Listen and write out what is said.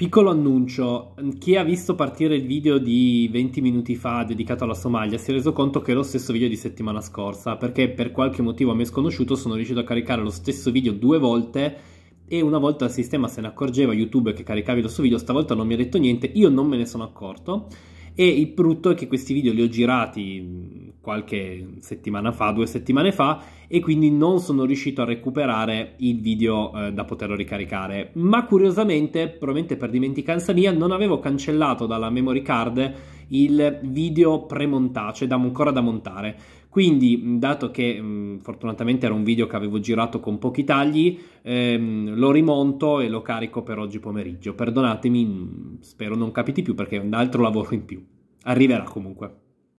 Piccolo annuncio, chi ha visto partire il video di 20 minuti fa dedicato alla Somalia si è reso conto che è lo stesso video di settimana scorsa, perché per qualche motivo a me sconosciuto sono riuscito a caricare lo stesso video due volte e una volta il sistema se ne accorgeva, YouTube che caricavi lo stesso video, stavolta non mi ha detto niente, io non me ne sono accorto e il brutto è che questi video li ho girati qualche settimana fa, due settimane fa, e quindi non sono riuscito a recuperare il video eh, da poterlo ricaricare. Ma curiosamente, probabilmente per dimenticanza mia, non avevo cancellato dalla memory card il video premontato, cioè da, ancora da montare. Quindi, dato che mh, fortunatamente era un video che avevo girato con pochi tagli, ehm, lo rimonto e lo carico per oggi pomeriggio. Perdonatemi, spero non capiti più perché è un altro lavoro in più. Arriverà comunque.